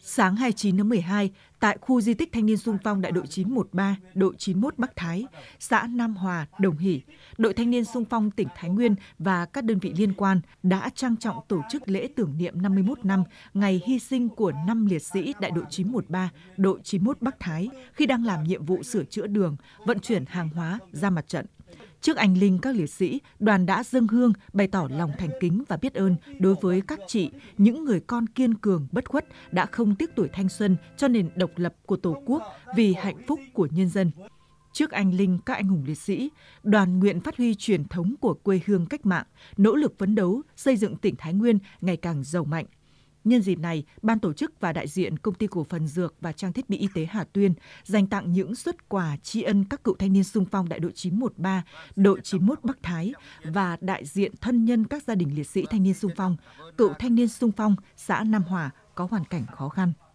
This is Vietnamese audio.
Sáng 29 tháng 12, tại khu di tích Thanh niên sung phong đại đội 913, đội 91 Bắc Thái, xã Nam Hòa, Đồng Hỷ, đội Thanh niên sung phong tỉnh Thái Nguyên và các đơn vị liên quan đã trang trọng tổ chức lễ tưởng niệm 51 năm ngày hy sinh của 5 liệt sĩ đại đội 913, đội 91 Bắc Thái khi đang làm nhiệm vụ sửa chữa đường, vận chuyển hàng hóa ra mặt trận. Trước anh linh các liệt sĩ, đoàn đã dâng hương bày tỏ lòng thành kính và biết ơn đối với các chị, những người con kiên cường bất khuất đã không tiếc tuổi thanh xuân cho nền độc lập của Tổ quốc vì hạnh phúc của nhân dân. Trước anh linh các anh hùng liệt sĩ, đoàn nguyện phát huy truyền thống của quê hương cách mạng, nỗ lực phấn đấu xây dựng tỉnh Thái Nguyên ngày càng giàu mạnh, Nhân dịp này, ban tổ chức và đại diện Công ty Cổ phần Dược và Trang thiết bị Y tế Hà Tuyên dành tặng những xuất quà tri ân các cựu thanh niên sung phong đại đội 913, đội 91 Bắc Thái và đại diện thân nhân các gia đình liệt sĩ thanh niên sung phong, cựu thanh niên sung phong, xã Nam Hòa có hoàn cảnh khó khăn.